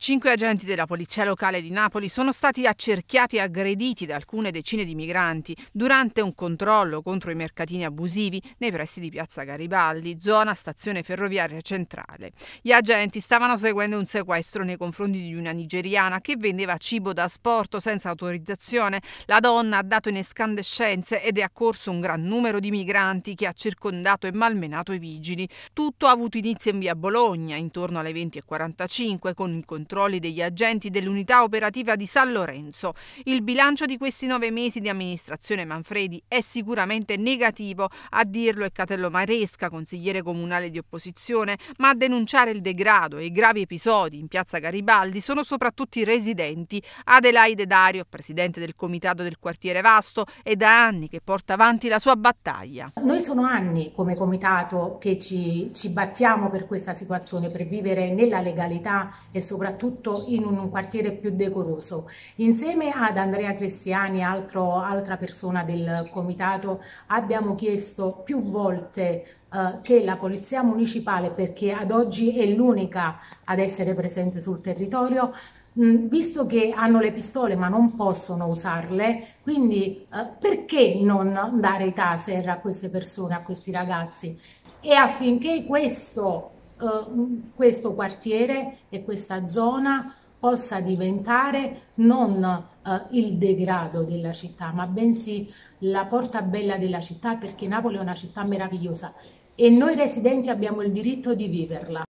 Cinque agenti della polizia locale di Napoli sono stati accerchiati e aggrediti da alcune decine di migranti durante un controllo contro i mercatini abusivi nei pressi di Piazza Garibaldi, zona stazione ferroviaria centrale. Gli agenti stavano seguendo un sequestro nei confronti di una nigeriana che vendeva cibo da asporto senza autorizzazione. La donna ha dato in escandescenze ed è accorso un gran numero di migranti che ha circondato e malmenato i vigili. Tutto ha avuto inizio in via Bologna intorno alle 20.45 con il controllo controlli degli agenti dell'unità operativa di San Lorenzo. Il bilancio di questi nove mesi di amministrazione Manfredi è sicuramente negativo, a dirlo è Catello Maresca, consigliere comunale di opposizione, ma a denunciare il degrado e i gravi episodi in piazza Garibaldi sono soprattutto i residenti. Adelaide Dario, presidente del comitato del quartiere Vasto, è da anni che porta avanti la sua battaglia. Noi sono anni come comitato che ci, ci battiamo per questa situazione, per vivere nella legalità e soprattutto tutto in un quartiere più decoroso. Insieme ad Andrea Cristiani, altro, altra persona del comitato, abbiamo chiesto più volte Uh, che la Polizia Municipale, perché ad oggi è l'unica ad essere presente sul territorio, mm, visto che hanno le pistole ma non possono usarle, quindi uh, perché non dare i taser a queste persone, a questi ragazzi? E affinché questo eh, questo quartiere e questa zona possa diventare non eh, il degrado della città, ma bensì la porta bella della città, perché Napoli è una città meravigliosa e noi residenti abbiamo il diritto di viverla.